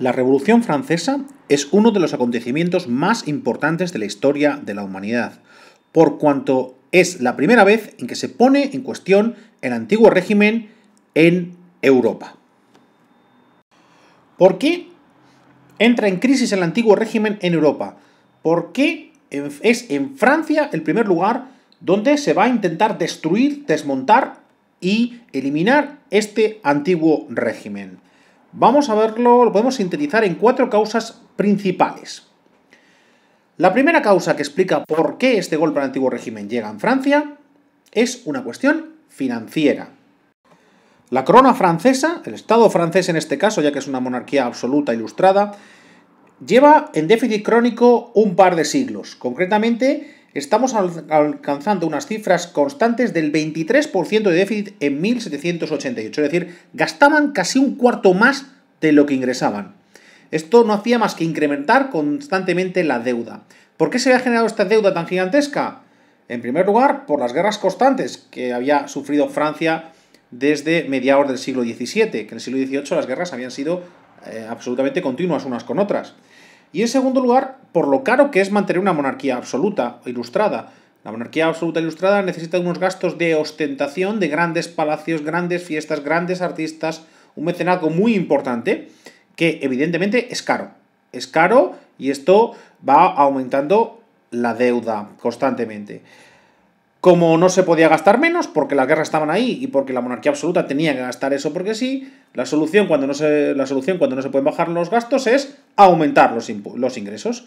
La Revolución Francesa es uno de los acontecimientos más importantes de la historia de la humanidad, por cuanto es la primera vez en que se pone en cuestión el antiguo régimen en Europa. ¿Por qué entra en crisis el antiguo régimen en Europa? ¿Por qué es en Francia el primer lugar donde se va a intentar destruir, desmontar y eliminar este antiguo régimen? Vamos a verlo, lo podemos sintetizar en cuatro causas principales. La primera causa que explica por qué este golpe al antiguo régimen llega en Francia es una cuestión financiera. La corona francesa, el Estado francés en este caso, ya que es una monarquía absoluta e ilustrada, lleva en déficit crónico un par de siglos. Concretamente, estamos alcanzando unas cifras constantes del 23% de déficit en 1788. Es decir, gastaban casi un cuarto más de lo que ingresaban. Esto no hacía más que incrementar constantemente la deuda. ¿Por qué se había generado esta deuda tan gigantesca? En primer lugar, por las guerras constantes que había sufrido Francia desde mediados del siglo XVII, que en el siglo XVIII las guerras habían sido eh, absolutamente continuas unas con otras. Y en segundo lugar, por lo caro que es mantener una monarquía absoluta, e ilustrada. La monarquía absoluta e ilustrada necesita unos gastos de ostentación de grandes palacios, grandes fiestas, grandes artistas, un mecenato muy importante que evidentemente es caro. Es caro y esto va aumentando la deuda constantemente. Como no se podía gastar menos, porque las guerras estaban ahí y porque la monarquía absoluta tenía que gastar eso porque sí, la solución cuando no se, la solución cuando no se pueden bajar los gastos es aumentar los ingresos.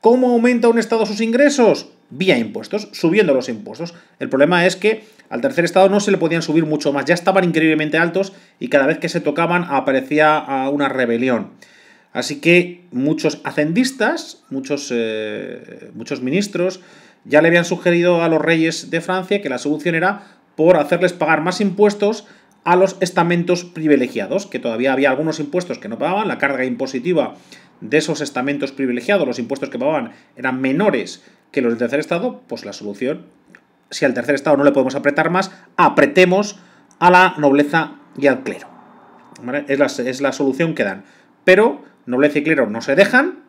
¿Cómo aumenta un Estado sus ingresos? Vía impuestos, subiendo los impuestos. El problema es que al tercer Estado no se le podían subir mucho más, ya estaban increíblemente altos y cada vez que se tocaban aparecía ah, una rebelión. Así que muchos hacendistas, muchos, eh, muchos ministros, ya le habían sugerido a los reyes de Francia que la solución era por hacerles pagar más impuestos a los estamentos privilegiados, que todavía había algunos impuestos que no pagaban, la carga impositiva de esos estamentos privilegiados, los impuestos que pagaban eran menores que los del tercer estado, pues la solución, si al tercer estado no le podemos apretar más, apretemos a la nobleza y al clero. Es, la, solución que dan. Pero nobleza y clero no se dejan,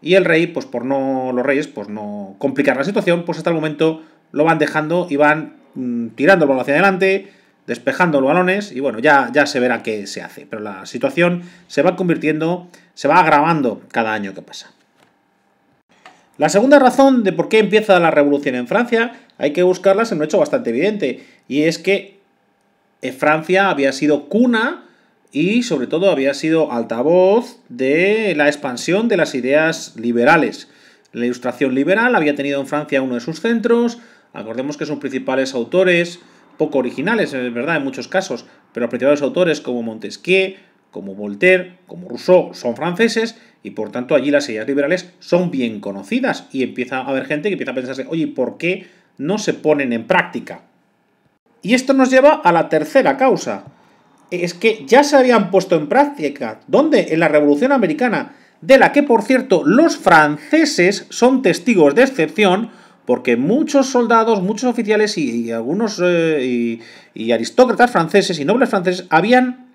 y el rey, pues por no, los reyes, pues no complicar la situación, pues hasta el momento lo van dejando y van mm, tirándolo hacia adelante, despejando los balones y bueno, ya, ya se verá qué se hace. Pero la situación se va convirtiendo, se va agravando cada año que pasa. La segunda razón de por qué empieza la revolución en Francia hay que buscarla en un hecho bastante evidente y es que eh, Francia había sido cuna y sobre todo había sido altavoz de la expansión de las ideas liberales. La ilustración liberal había tenido en Francia uno de sus centros, acordemos que sus principales autores poco originales, es verdad, en muchos casos, pero apreciados principales autores como Montesquieu, como Voltaire, como Rousseau, son franceses y por tanto allí las ideas liberales son bien conocidas y empieza a haber gente que empieza a pensarse, oye, ¿por qué no se ponen en práctica? Y esto nos lleva a la tercera causa. Es que ya se habían puesto en práctica. ¿Dónde? En la Revolución Americana, de la que, por cierto, los franceses son testigos de excepción porque muchos soldados, muchos oficiales y, algunos eh, y, aristócratas franceses y nobles franceses habían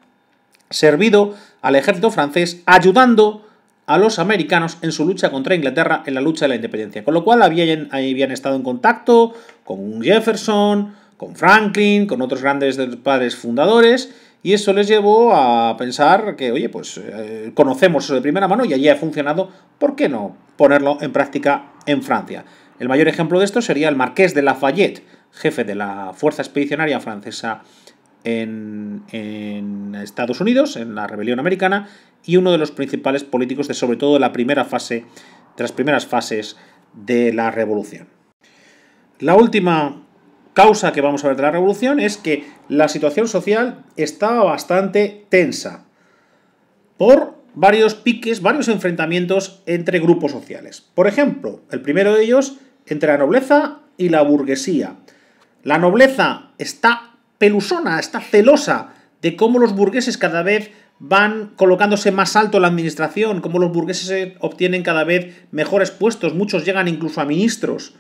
servido al ejército francés ayudando a los americanos en su lucha contra Inglaterra en la lucha de la independencia. Con lo cual habían, habían estado en contacto con Jefferson, con Franklin, con otros grandes padres fundadores y eso les llevó a pensar que, oye, pues eh, conocemos eso de primera mano y allí ha funcionado, ¿por qué no ponerlo en práctica en Francia? El mayor ejemplo de esto sería el marqués de Lafayette, jefe de la Fuerza Expedicionaria Francesa en, Estados Unidos, en la rebelión americana, y uno de los principales políticos de sobre todo la primera fase, de las primeras fases de la revolución. La última causa que vamos a ver de la revolución es que la situación social estaba bastante tensa por varios piques, varios enfrentamientos entre grupos sociales. Por ejemplo, el primero de ellos entre la nobleza y la burguesía. La nobleza está pelusona, está celosa de cómo los burgueses cada vez van colocándose más alto en la administración, cómo los burgueses obtienen cada vez mejores puestos, muchos llegan incluso a ministros.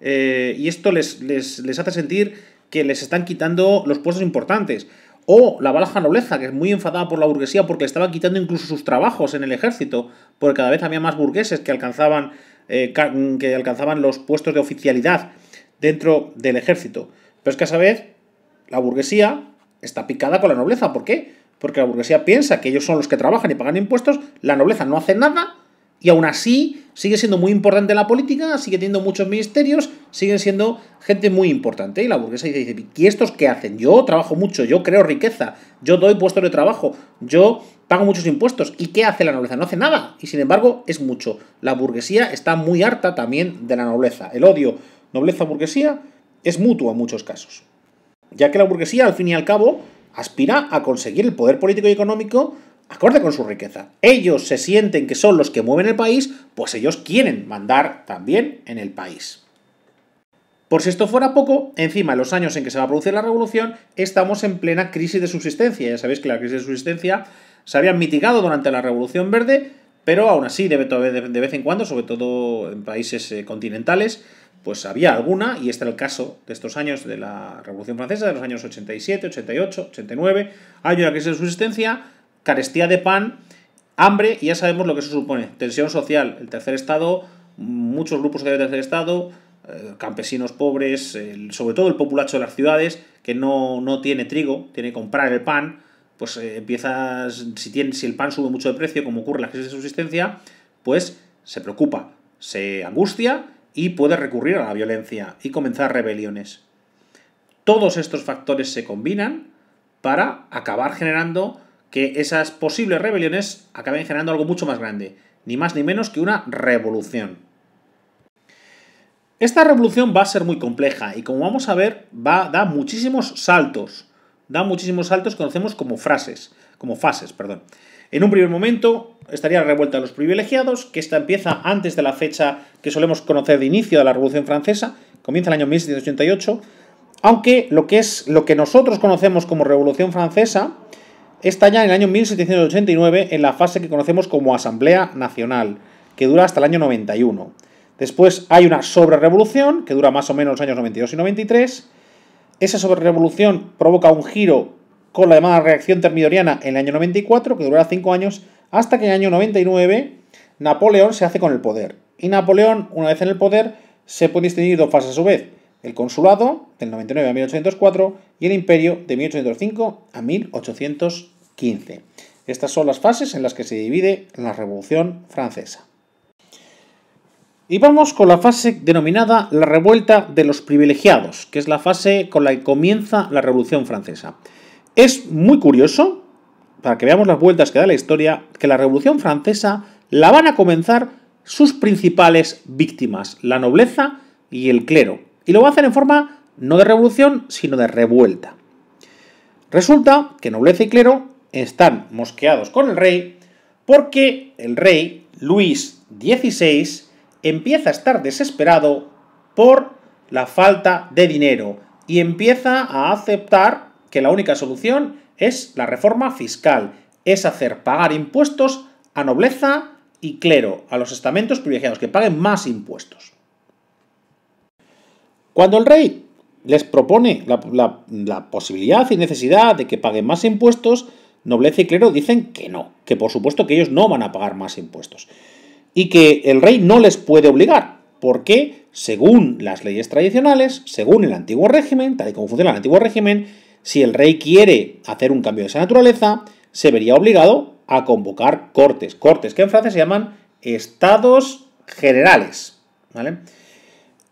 Eh, y esto les, les, hace sentir que les están quitando los puestos importantes. O la baja nobleza, que es muy enfadada por la burguesía porque le estaba quitando incluso sus trabajos en el ejército, porque cada vez había más burgueses que alcanzaban eh, mm, que alcanzaban los puestos de oficialidad dentro del ejército. Pero es que a saber, la burguesía está picada con la nobleza. ¿Por qué? Porque la burguesía piensa que ellos son los que trabajan y pagan impuestos, la nobleza no hace nada y aún así sigue siendo muy importante en la política, sigue teniendo muchos ministerios, siguen siendo gente muy importante. Y la burguesía dice, ¿y estos qué hacen? Yo trabajo mucho, yo creo riqueza, yo doy puestos de trabajo, yo pago muchos impuestos. ¿Y qué hace la nobleza? No hace nada. Y sin embargo, es mucho. La burguesía está muy harta también de la nobleza. El odio nobleza-burguesía es mutuo en muchos casos. Ya que la burguesía, al fin y al cabo, aspira a conseguir el poder político y económico acorde con su riqueza. Ellos se sienten que son los que mueven el país, pues ellos quieren mandar también en el país. Por si esto fuera poco, encima en los años en que se va a producir la revolución, estamos en plena crisis de subsistencia. Ya sabéis que la crisis de subsistencia se habían mitigado durante la Revolución Verde, pero aún así de, vez en cuando, sobre todo en países eh, continentales, pues había alguna, y este era el caso de estos años de la Revolución Francesa, de los años 87, 88, 89, hay una crisis de subsistencia, carestía de pan, hambre, y ya sabemos lo que eso supone, tensión social, el tercer estado, muchos grupos del tercer estado, eh, campesinos pobres, sobre todo el populacho de las ciudades, que no, no tiene trigo, tiene que comprar el pan, pues eh, empiezas, si, si el pan sube mucho de precio, como ocurre en la crisis de subsistencia, pues se preocupa, se angustia y puede recurrir a la violencia y comenzar rebeliones. Todos estos factores se combinan para acabar generando que esas posibles rebeliones acaben generando algo mucho más grande, ni más ni menos que una revolución. Esta revolución va a ser muy compleja y como vamos a ver, va, da muchísimos saltos da muchísimos saltos que conocemos como frases, como fases, perdón. En un primer momento estaría la revuelta de los privilegiados, que esta empieza antes de la fecha que solemos conocer de inicio de la Revolución Francesa, comienza el año 1788, aunque lo que es lo que nosotros conocemos como Revolución Francesa está ya en el año 1789 en la fase que conocemos como Asamblea Nacional, que dura hasta el año 91. Después hay una sobrerevolución que dura más o menos los años 92 y 93 esa sobrerevolución provoca un giro con la llamada reacción termidoriana en el año 94, que durará cinco años, hasta que en el año 99 Napoleón se hace con el poder. Y Napoleón, una vez en el poder, se puede distinguir dos fases a su vez. El consulado, del 99 a 1804, y el imperio, de 1805 a 1815. Estas son las fases en las que se divide la Revolución Francesa. Y vamos con la fase denominada la revuelta de los privilegiados, que es la fase con la que comienza la Revolución Francesa. Es muy curioso, para que veamos las vueltas que da la historia, que la Revolución Francesa la van a comenzar sus principales víctimas, la nobleza y el clero. Y lo va a hacer en forma no de revolución, sino de revuelta. Resulta que nobleza y clero están mosqueados con el rey porque el rey Luis XVI empieza a estar desesperado por la falta de dinero y empieza a aceptar que la única solución es la reforma fiscal, es hacer pagar impuestos a nobleza y clero, a los estamentos privilegiados, que paguen más impuestos. Cuando el rey les propone la, posibilidad y necesidad de que paguen más impuestos, nobleza y clero dicen que no, que por supuesto que ellos no van a pagar más impuestos y que el rey no les puede obligar, porque según las leyes tradicionales, según el antiguo régimen, tal y como funciona el antiguo régimen, si el rey quiere hacer un cambio de esa naturaleza, se vería obligado a convocar cortes, cortes que en Francia se llaman estados generales, ¿vale?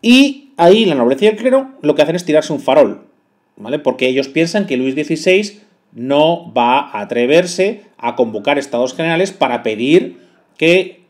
Y ahí la nobleza y el clero lo que hacen es tirarse un farol, ¿vale? Porque ellos piensan que Luis XVI no va a atreverse a convocar estados generales para pedir que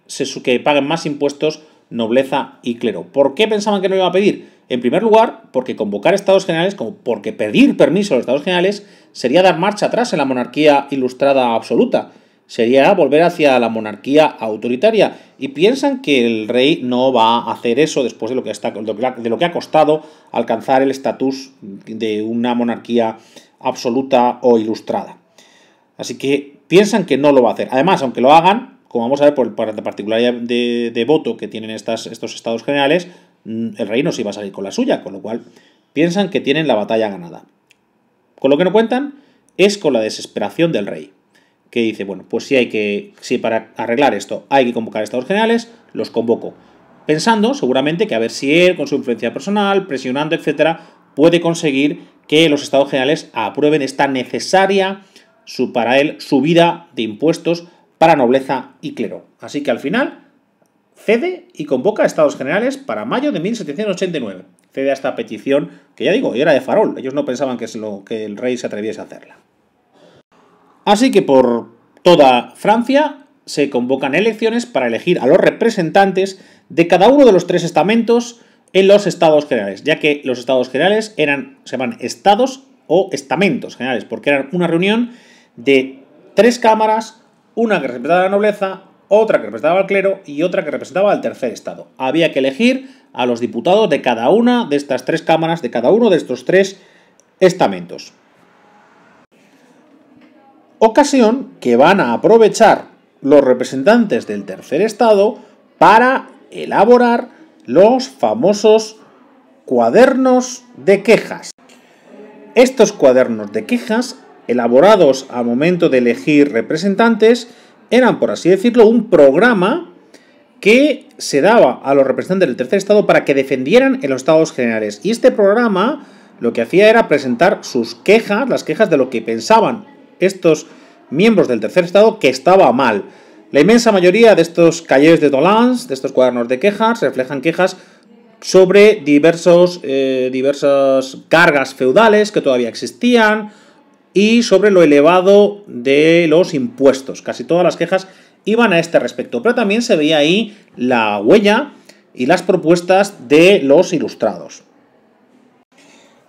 que paguen más impuestos nobleza y clero. ¿Por qué pensaban que no iba a pedir? En primer lugar, porque convocar estados generales, como porque pedir permiso a los estados generales, sería dar marcha atrás en la monarquía ilustrada absoluta. Sería volver hacia la monarquía autoritaria. Y piensan que el rey no va a hacer eso después de lo que, de lo que ha costado alcanzar el estatus de una monarquía absoluta o ilustrada. Así que piensan que no lo va a hacer. Además, aunque lo hagan, como vamos a ver por, la particularidad de, voto que tienen estas, estos estados generales, mm, el rey no se iba a salir con la suya, con lo cual piensan que tienen la batalla ganada. Con lo que no cuentan es con la desesperación del rey, que dice, bueno, pues si hay que, si para arreglar esto hay que convocar estados generales, los convoco. Pensando seguramente que a ver si él, con su influencia personal, presionando, etcétera, puede conseguir que los estados generales aprueben esta necesaria, su, para él, subida de impuestos para nobleza y clero. Así que al final cede y convoca a estados generales para mayo de 1789. Cede a esta petición, que ya digo, era de farol. Ellos no pensaban que, es lo, que el rey se atreviese a hacerla. Así que por toda Francia se convocan elecciones para elegir a los representantes de cada uno de los tres estamentos en los estados generales, ya que los estados generales eran, se llaman estados o estamentos generales, porque eran una reunión de tres cámaras una que representaba a la nobleza, otra que representaba al clero y otra que representaba al tercer estado. Había que elegir a los diputados de cada una de estas tres cámaras, de cada uno de estos tres estamentos. Ocasión que van a aprovechar los representantes del tercer estado para elaborar los famosos cuadernos de quejas. Estos cuadernos de quejas elaborados al momento de elegir representantes, eran, por así decirlo, un programa que se daba a los representantes del tercer estado para que defendieran en los estados generales. Y este programa lo que hacía era presentar sus quejas, las quejas de lo que pensaban estos miembros del tercer estado que estaba mal. La inmensa mayoría de estos calles de Dolans, de estos cuadernos de quejas, reflejan quejas sobre diversos, eh, diversas cargas feudales que todavía existían, y sobre lo elevado de los impuestos. Casi todas las quejas iban a este respecto, pero también se veía ahí la huella y las propuestas de los ilustrados.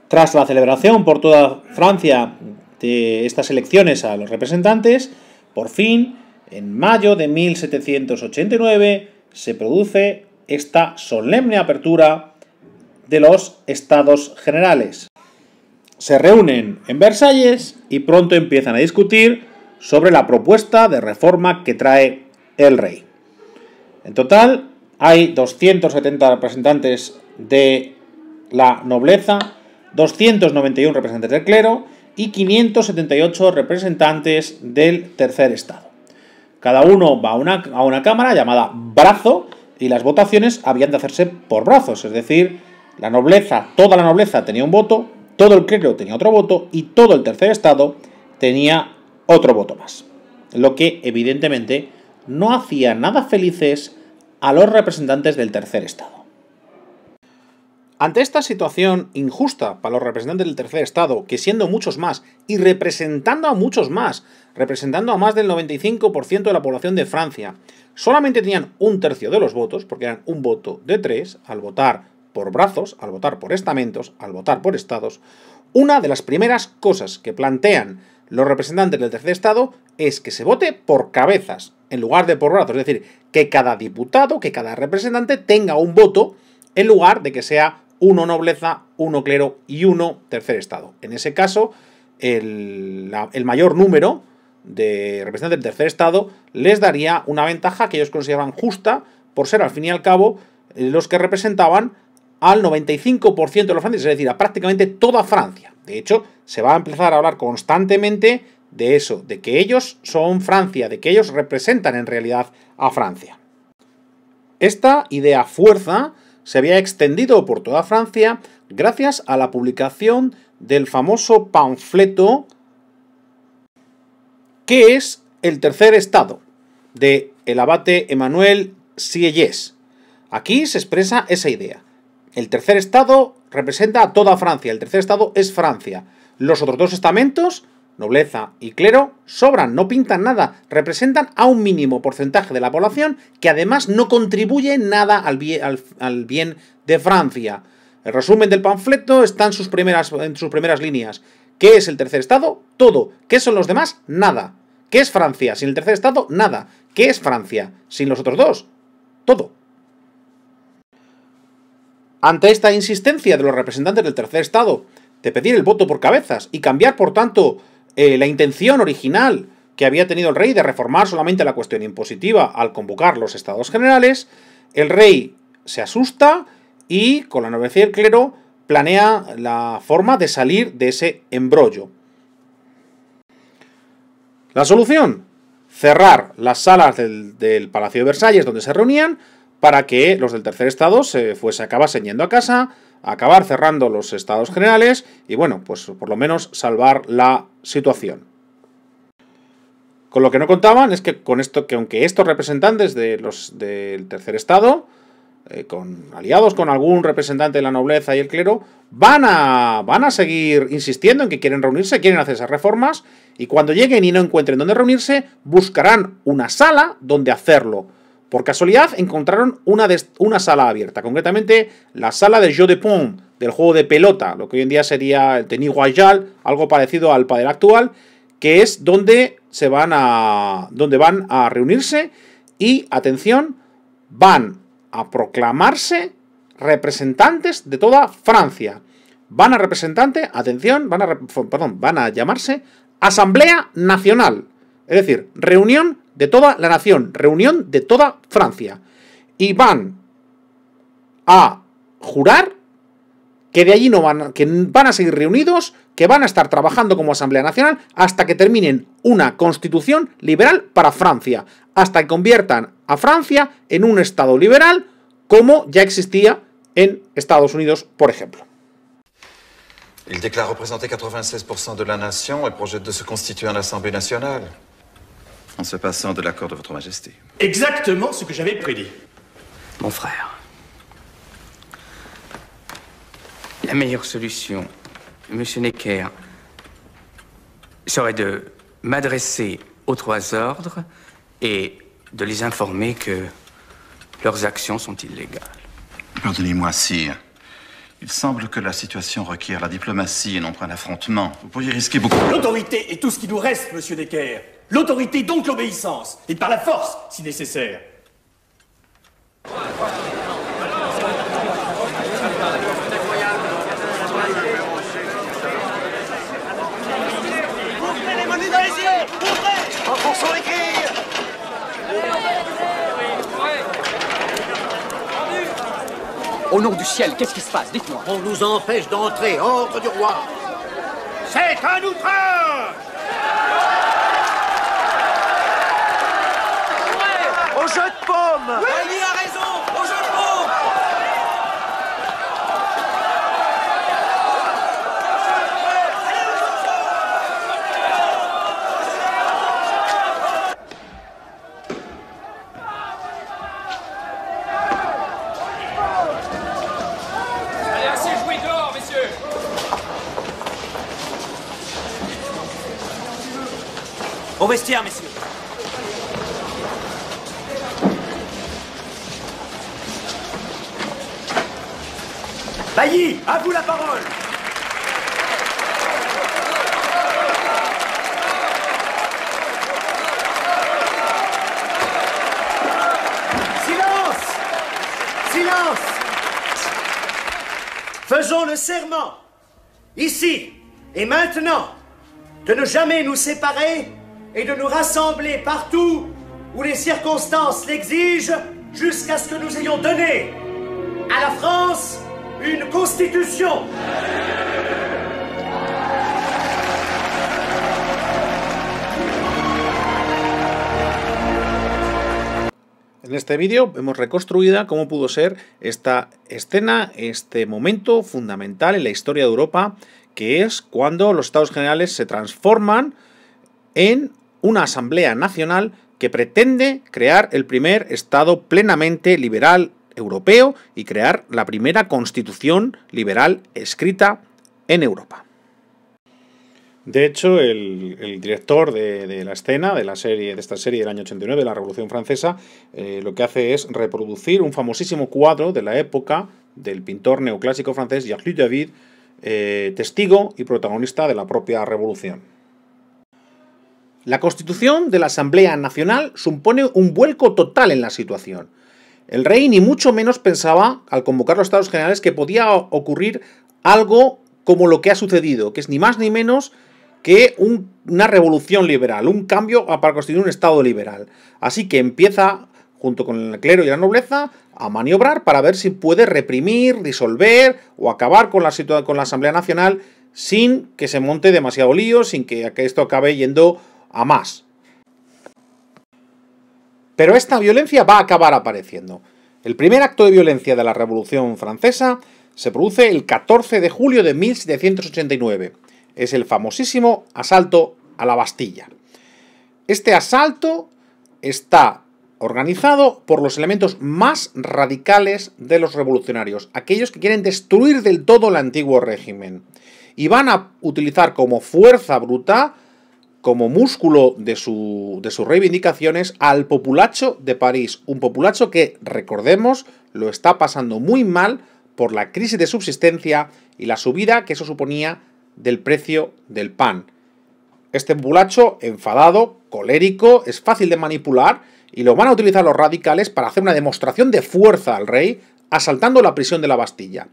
Tras la celebración por toda Francia de estas elecciones a los representantes, por fin, en mayo de 1789, se produce esta solemne apertura de los estados generales se reúnen en Versalles y pronto empiezan a discutir sobre la propuesta de reforma que trae el rey. En total hay 270 representantes de la nobleza, 291 representantes del clero y 578 representantes del tercer estado. Cada uno va a una, a una cámara llamada brazo y las votaciones habían de hacerse por brazos, es decir, la nobleza, toda la nobleza tenía un voto, todo el clero tenía otro voto y todo el tercer estado tenía otro voto más. Lo que evidentemente no hacía nada felices a los representantes del tercer estado. Ante esta situación injusta para los representantes del tercer estado, que siendo muchos más y representando a muchos más, representando a más del 95% de la población de Francia, solamente tenían un tercio de los votos, porque eran un voto de tres, al votar por brazos, al votar por estamentos, al votar por estados, una de las primeras cosas que plantean los representantes del tercer estado es que se vote por cabezas en lugar de por brazos, es decir, que cada diputado, que cada representante tenga un voto en lugar de que sea uno nobleza, uno clero y uno tercer estado. En ese caso, el, el mayor número de representantes del tercer estado les daría una ventaja que ellos consideraban justa por ser al fin y al cabo los que representaban al 95% de los franceses, es decir, a prácticamente toda Francia. De hecho, se va a empezar a hablar constantemente de eso, de que ellos son Francia, de que ellos representan en realidad a Francia. Esta idea fuerza se había extendido por toda Francia gracias a la publicación del famoso panfleto que es el tercer estado de el abate Emmanuel Sieyès. Aquí se expresa esa idea. El tercer estado representa a toda Francia, el tercer estado es Francia. Los otros dos estamentos, nobleza y clero, sobran, no pintan nada, representan a un mínimo porcentaje de la población que además no contribuye nada al bien, de Francia. El resumen del panfleto está sus, primeras, en sus primeras líneas. ¿Qué es el tercer estado? Todo. ¿Qué son los demás? Nada. ¿Qué es Francia? Sin el tercer estado, nada. ¿Qué es Francia? Sin los otros dos, todo. Ante esta insistencia de los representantes del tercer Estado de pedir el voto por cabezas y cambiar, por tanto, eh, la intención original que había tenido el rey de reformar solamente la cuestión impositiva al convocar los estados generales, el rey se asusta y, con la nobleza del clero, planea la forma de salir de ese embrollo. La solución, cerrar las salas del Palacio de Versalles donde se reunían, para que los del tercer estado se fuese, acabasen yendo a casa, acabar cerrando los estados generales y bueno, pues por lo menos salvar la situación. Con lo que no contaban es que con esto, que aunque estos representantes de los del tercer estado, eh, con aliados con algún representante de la nobleza y el clero, van a, van a seguir insistiendo en que quieren reunirse, quieren hacer esas reformas, y cuando lleguen y no encuentren dónde reunirse, buscarán una sala donde hacerlo por casualidad encontraron una, de, una sala abierta, concretamente la sala de Jeu de Pont, del juego de pelota, lo que hoy en día sería el tenis guayal, algo parecido al padel actual, que es donde se van a donde van a reunirse y atención, van a proclamarse representantes de toda Francia. Van a representante, atención, van a, perdón, van a llamarse Asamblea Nacional, es decir, reunión de toda la nación, reunión de toda Francia. Y van a jurar que de allí no van, que van a seguir reunidos, que van a estar trabajando como Asamblea Nacional hasta que terminen una constitución liberal para Francia, hasta que conviertan a Francia en un Estado liberal como ya existía en Estados Unidos, por ejemplo. El déclare représenter 96% de la nación el proyecto de se constituir en Assemblée nationale. En se passant de l'accord de votre majesté. Exactement ce que j'avais prédit. Mon frère. La meilleure solution, monsieur Necker, serait de m'adresser aux trois ordres et de les informer que leurs actions sont illégales. Pardonnez-moi, sire. Il semble que la situation requiert la diplomatie et non pas un affrontement. Vous pourriez risquer beaucoup. L'autorité est tout ce qui nous reste, monsieur Necker. L'autorité, donc l'obéissance, et par la force, si nécessaire. les Au nom du ciel, qu'est-ce qui se passe Dites-moi. On nous empêche d'entrer, ordre du roi. C'est un outrage oui Il a raison Au jeu de mots Allez, assez joué dehors, messieurs Au vestiaire, messieurs Bailly, à vous la parole. Silence Silence Faisons le serment, ici et maintenant, de ne jamais nous séparer et de nous rassembler partout où les circonstances l'exigent jusqu'à ce que nous ayons donné à la France Una constitución. En este vídeo hemos reconstruida cómo pudo ser esta escena, este momento fundamental en la historia de Europa, que es cuando los estados generales se transforman en una asamblea nacional que pretende crear el primer estado plenamente liberal europeo y crear la primera constitución liberal escrita en Europa. De hecho, el, director de, la escena, de la serie, de esta serie del año 89, de la Revolución Francesa, eh, lo que hace es reproducir un famosísimo cuadro de la época del pintor neoclásico francés Jacques louis David, eh, testigo y protagonista de la propia revolución. La constitución de la Asamblea Nacional supone un vuelco total en la situación el rey ni mucho menos pensaba, al convocar los estados generales, que podía ocurrir algo como lo que ha sucedido, que es ni más ni menos que una revolución liberal, un cambio para constituir un Estado liberal. Así que empieza, junto con el clero y la nobleza, a maniobrar para ver si puede reprimir, disolver o acabar con la, con la Asamblea Nacional sin que se monte demasiado lío, sin que esto acabe yendo a más. Pero esta violencia va a acabar apareciendo. El primer acto de violencia de la Revolución Francesa se produce el 14 de julio de 1789. Es el famosísimo asalto a la Bastilla. Este asalto está organizado por los elementos más radicales de los revolucionarios, aquellos que quieren destruir del todo el antiguo régimen, y van a utilizar como fuerza bruta como músculo de, su, de sus reivindicaciones al populacho de París. Un populacho que, recordemos, lo está pasando muy mal por la crisis de subsistencia y la subida que eso suponía del precio del pan. Este populacho, enfadado, colérico, es fácil de manipular y lo van a utilizar los radicales para hacer una demostración de fuerza al rey, asaltando la prisión de la Bastilla.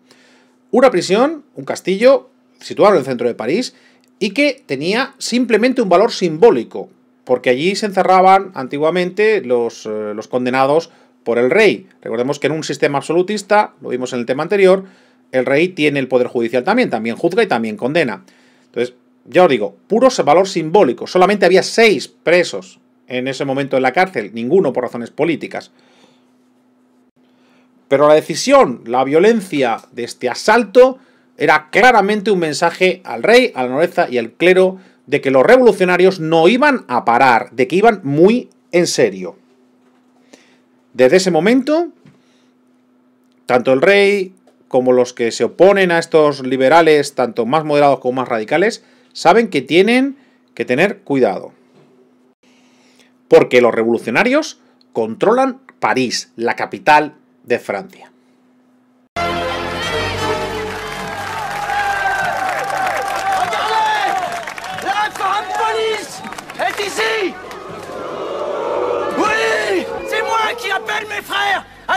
Una prisión, un castillo, situado en el centro de París, y que tenía simplemente un valor simbólico, porque allí se encerraban antiguamente eh, los, condenados por el rey. Recordemos que en un sistema absolutista, lo vimos en el tema anterior, el rey tiene el poder judicial también, también juzga y también condena. Entonces, ya os digo, puro valor simbólico. Solamente había seis presos en ese momento en la cárcel, ninguno por razones políticas. Pero la decisión, la violencia de este asalto era claramente un mensaje al rey, a la nobleza y al clero de que los revolucionarios no iban a parar, de que iban muy en serio. Desde ese momento, tanto el rey como los que se oponen a estos liberales, tanto más moderados como más radicales, saben que tienen que tener cuidado. Porque los revolucionarios controlan París, la capital de Francia.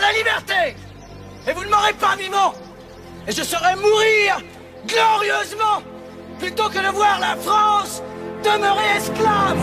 la liberté Et vous ne m'aurez pas vivant Et je saurais mourir glorieusement plutôt que de voir la France demeurer esclave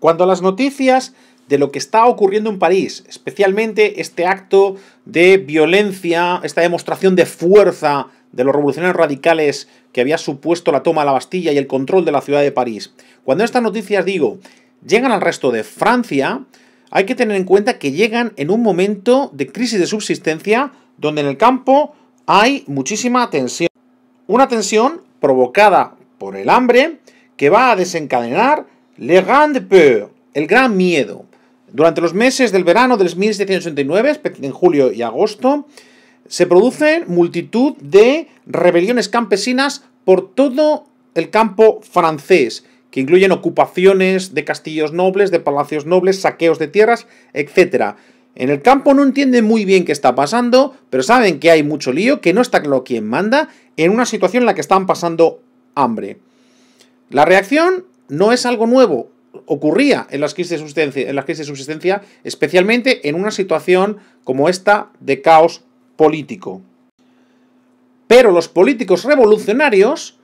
Cuando las noticias de lo que está ocurriendo en París, especialmente este acto de violencia, esta demostración de fuerza de los revolucionarios radicales que había supuesto la toma de la Bastilla y el control de la ciudad de París. Cuando estas noticias, digo, llegan al resto de Francia, hay que tener en cuenta que llegan en un momento de crisis de subsistencia donde en el campo hay muchísima tensión. Una tensión provocada por el hambre que va a desencadenar le grand peur, el gran miedo. Durante los meses del verano de 1789, en julio y agosto, se producen multitud de rebeliones campesinas por todo el campo francés, que incluyen ocupaciones de castillos nobles, de palacios nobles, saqueos de tierras, etc. En el campo no entienden muy bien qué está pasando, pero saben que hay mucho lío, que no está claro quién manda, en una situación en la que están pasando hambre. La reacción no es algo nuevo, ocurría en las, crisis de subsistencia, en crisis subsistencia, especialmente en una situación como esta de caos político. Pero los políticos revolucionarios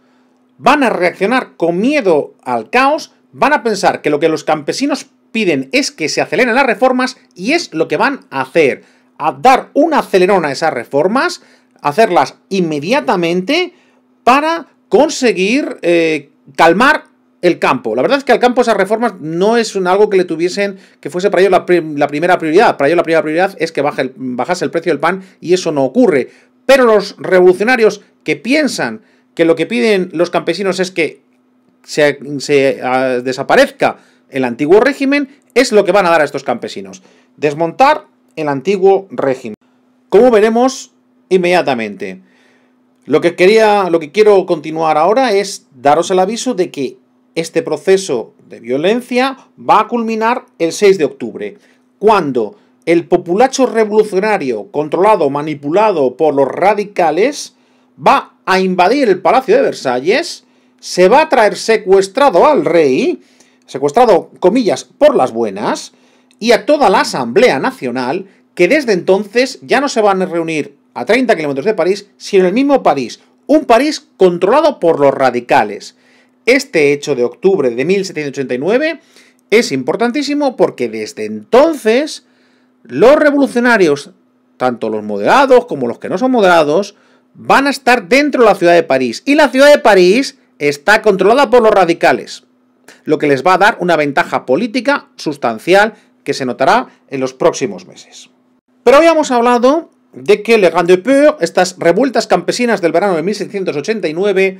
van a reaccionar con miedo al caos, van a pensar que lo que los campesinos piden es que se aceleren las reformas y es lo que van a hacer, a dar un acelerón a esas reformas, hacerlas inmediatamente para conseguir eh, calmar el campo. La verdad es que al campo esas reformas no es algo que le tuviesen, que fuese para ellos la, primera prioridad. Para ellos la primera prioridad es que baje bajase el precio del pan y eso no ocurre. Pero los revolucionarios que piensan que lo que piden los campesinos es que se, ah, desaparezca el antiguo régimen, es lo que van a dar a estos campesinos. Desmontar el antiguo régimen. Como veremos inmediatamente. Lo que quería, lo que quiero continuar ahora es daros el aviso de que este proceso de violencia va a culminar el 6 de octubre, cuando el populacho revolucionario controlado, manipulado por los radicales, va a invadir el Palacio de Versalles, se va a traer secuestrado al rey, secuestrado, comillas, por las buenas, y a toda la Asamblea Nacional, que desde entonces ya no se van a reunir a 30 kilómetros de París, sino en el mismo París, un París controlado por los radicales. Este hecho de octubre de 1789 es importantísimo porque desde entonces los revolucionarios, tanto los moderados como los que no son moderados, van a estar dentro de la ciudad de París. Y la ciudad de París está controlada por los radicales, lo que les va a dar una ventaja política sustancial que se notará en los próximos meses. Pero hemos hablado de que Le Grand Peur, estas revueltas campesinas del verano de 1789,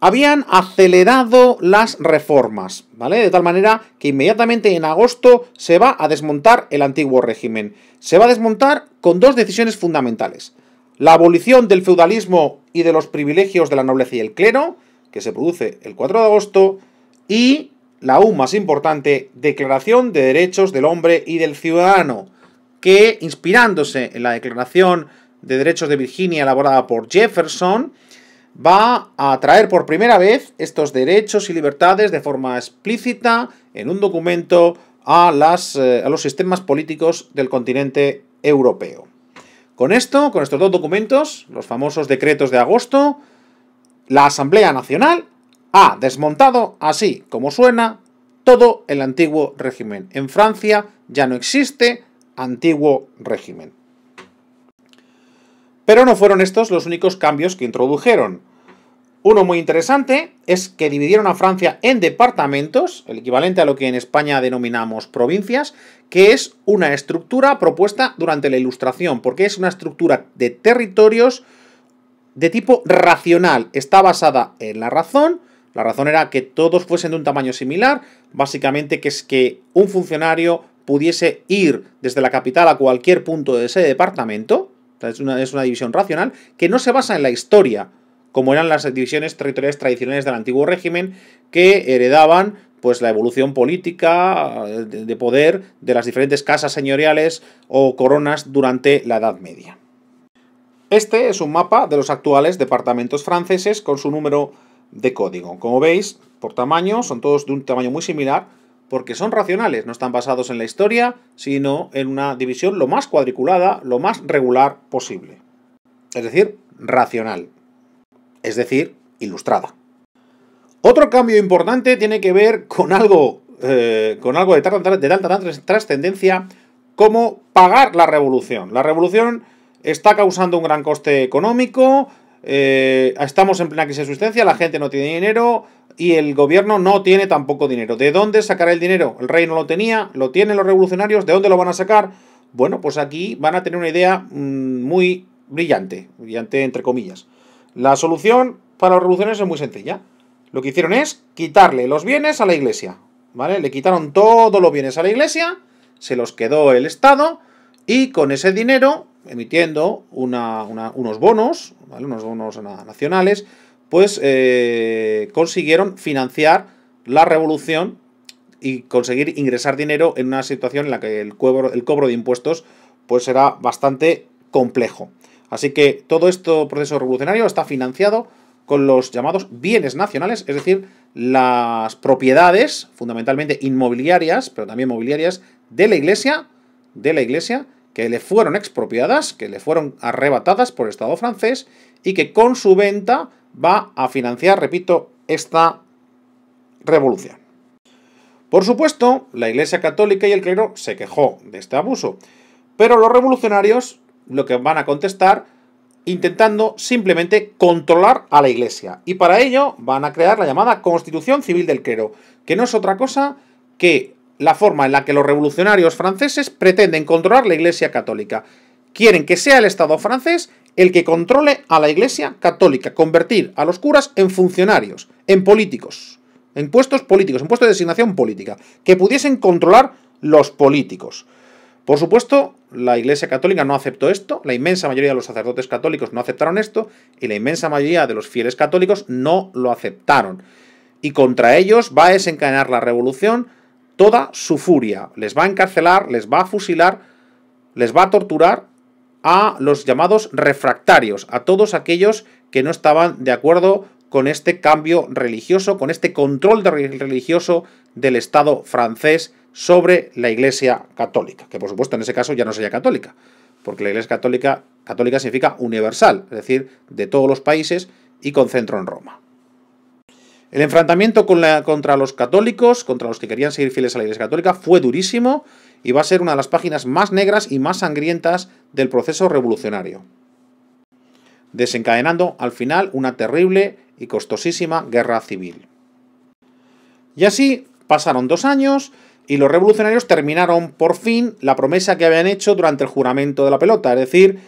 habían acelerado las reformas, ¿vale? De tal manera que inmediatamente en agosto se va a desmontar el antiguo régimen. Se va a desmontar con dos decisiones fundamentales. La abolición del feudalismo y de los privilegios de la nobleza y el clero, que se produce el 4 de agosto, y la aún más importante, Declaración de Derechos del Hombre y del Ciudadano, que inspirándose en la Declaración de Derechos de Virginia elaborada por Jefferson, va a traer por primera vez estos derechos y libertades de forma explícita en un documento a, las, eh, a los sistemas políticos del continente europeo. Con esto, con estos dos documentos, los famosos decretos de agosto, la Asamblea Nacional ha desmontado, así como suena, todo el antiguo régimen. En Francia ya no existe antiguo régimen. Pero no fueron estos los únicos cambios que introdujeron. Uno muy interesante es que dividieron a Francia en departamentos, el equivalente a lo que en España denominamos provincias, que es una estructura propuesta durante la Ilustración, porque es una estructura de territorios de tipo racional. Está basada en la razón. La razón era que todos fuesen de un tamaño similar, básicamente que es que un funcionario pudiese ir desde la capital a cualquier punto de ese departamento, es una, es una división racional que no se basa en la historia, como eran las divisiones territoriales tradicionales del antiguo régimen, que heredaban pues la evolución política eh, de poder de las diferentes casas señoriales o coronas durante la Edad Media. Este es un mapa de los actuales departamentos franceses con su número de código. Como veis, por tamaño, son todos de un tamaño muy similar, porque son racionales, no están basados en la historia, sino en una división lo más cuadriculada, lo más regular posible. Es decir, racional. Es decir, ilustrada. Otro cambio importante tiene que ver con algo, eh, con algo de tanta, trascendencia como pagar la revolución. La revolución está causando un gran coste económico, eh, estamos en plena crisis de sustancia, la gente no tiene dinero, y el gobierno no tiene tampoco dinero. ¿De dónde sacará el dinero? El rey no lo tenía, lo tienen los revolucionarios, ¿de dónde lo van a sacar? Bueno, pues aquí van a tener una idea mm, muy brillante, brillante entre comillas. La solución para los revolucionarios es muy sencilla. Lo que hicieron es quitarle los bienes a la iglesia, ¿vale? Le quitaron todos los bienes a la iglesia, se los quedó el Estado y con ese dinero, emitiendo unos bonos, unos bonos nacionales, pues eh, consiguieron financiar la revolución y conseguir ingresar dinero en una situación en la que el cobro, el cobro de impuestos pues será bastante complejo. Así que todo este proceso revolucionario está financiado con los llamados bienes nacionales, es decir, las propiedades, fundamentalmente inmobiliarias, pero también mobiliarias, de la Iglesia, de la Iglesia, que le fueron expropiadas, que le fueron arrebatadas por el Estado francés y que con su venta va a financiar, repito, esta revolución. Por supuesto, la Iglesia Católica y el clero se quejó de este abuso, pero los revolucionarios lo que van a contestar intentando simplemente controlar a la Iglesia. Y para ello van a crear la llamada Constitución Civil del Clero, que no es otra cosa que la forma en la que los revolucionarios franceses pretenden controlar la Iglesia Católica. Quieren que sea el Estado francés el que controle a la Iglesia Católica, convertir a los curas en funcionarios, en políticos, en puestos políticos, en puestos de designación política, que pudiesen controlar los políticos. Por supuesto, la Iglesia Católica no aceptó esto, la inmensa mayoría de los sacerdotes católicos no aceptaron esto, y la inmensa mayoría de los fieles católicos no lo aceptaron. Y contra ellos va a desencadenar la revolución toda su furia. Les va a encarcelar, les va a fusilar, les va a torturar a los llamados refractarios, a todos aquellos que no estaban de acuerdo con este cambio religioso, con este control religioso del Estado francés sobre la Iglesia católica, que por supuesto en ese caso ya no sería católica, porque la Iglesia católica, católica significa universal, es decir, de todos los países y con centro en Roma. El enfrentamiento contra los católicos, contra los que querían seguir fieles a la Iglesia católica, fue durísimo y va a ser una de las páginas más negras y más sangrientas del proceso revolucionario, desencadenando al final una terrible y costosísima guerra civil. Y así pasaron dos años y los revolucionarios terminaron por fin la promesa que habían hecho durante el juramento de la pelota, es decir,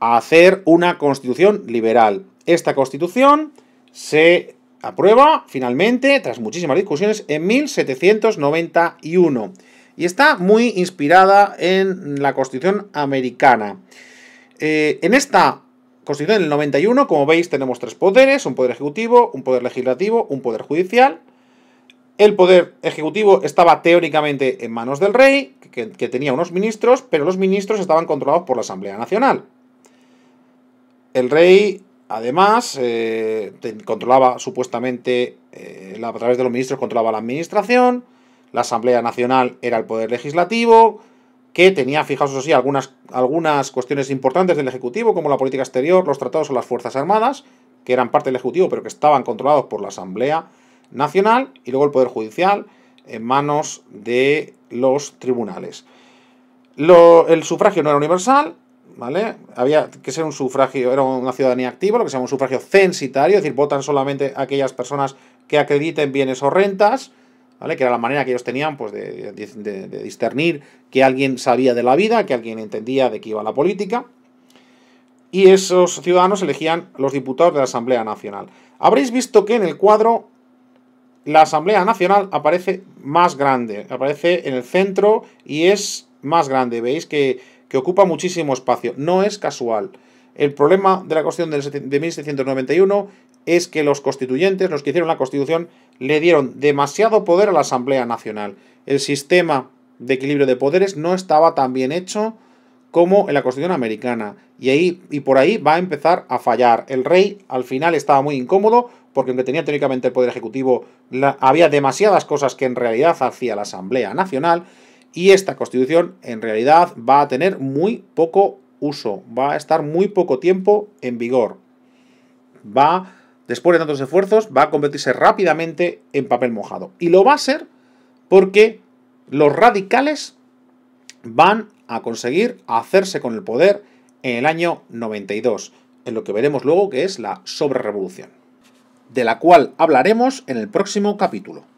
hacer una constitución liberal. Esta constitución se aprueba finalmente, tras muchísimas discusiones, en 1791 y está muy inspirada en la Constitución americana. Eh, en esta Constitución del 91, como veis, tenemos tres poderes, un poder ejecutivo, un poder legislativo, un poder judicial. El poder ejecutivo estaba teóricamente en manos del rey, que, tenía unos ministros, pero los ministros estaban controlados por la Asamblea Nacional. El rey, además, eh, controlaba supuestamente, eh, a través de los ministros, controlaba la administración, la Asamblea Nacional era el poder legislativo, que tenía, fijados así, algunas, algunas cuestiones importantes del Ejecutivo, como la política exterior, los tratados o las Fuerzas Armadas, que eran parte del Ejecutivo, pero que estaban controlados por la Asamblea Nacional, y luego el Poder Judicial en manos de los tribunales. el sufragio no era universal, ¿vale? Había que ser un sufragio, era una ciudadanía activa, lo que se llama un sufragio censitario, es decir, votan solamente aquellas personas que acrediten bienes o rentas, que era la manera que ellos tenían pues, de, discernir que alguien sabía de la vida, que alguien entendía de qué iba la política. Y esos ciudadanos elegían los diputados de la Asamblea Nacional. Habréis visto que en el cuadro la Asamblea Nacional aparece más grande, aparece en el centro y es más grande. Veis que, que ocupa muchísimo espacio. No es casual. El problema de la cuestión de 1791 es que los constituyentes, los que hicieron la Constitución, le dieron demasiado poder a la Asamblea Nacional. El sistema de equilibrio de poderes no estaba tan bien hecho como en la Constitución americana. Y, ahí, y por ahí va a empezar a fallar. El rey al final estaba muy incómodo porque aunque tenía teóricamente el poder ejecutivo, había demasiadas cosas que en realidad hacía la Asamblea Nacional y esta constitución en realidad va a tener muy poco uso, va a estar muy poco tiempo en vigor. Va después de tantos esfuerzos, va a convertirse rápidamente en papel mojado. Y lo va a ser porque los radicales van a conseguir hacerse con el poder en el año 92, en lo que veremos luego que es la sobrerevolución, de la cual hablaremos en el próximo capítulo.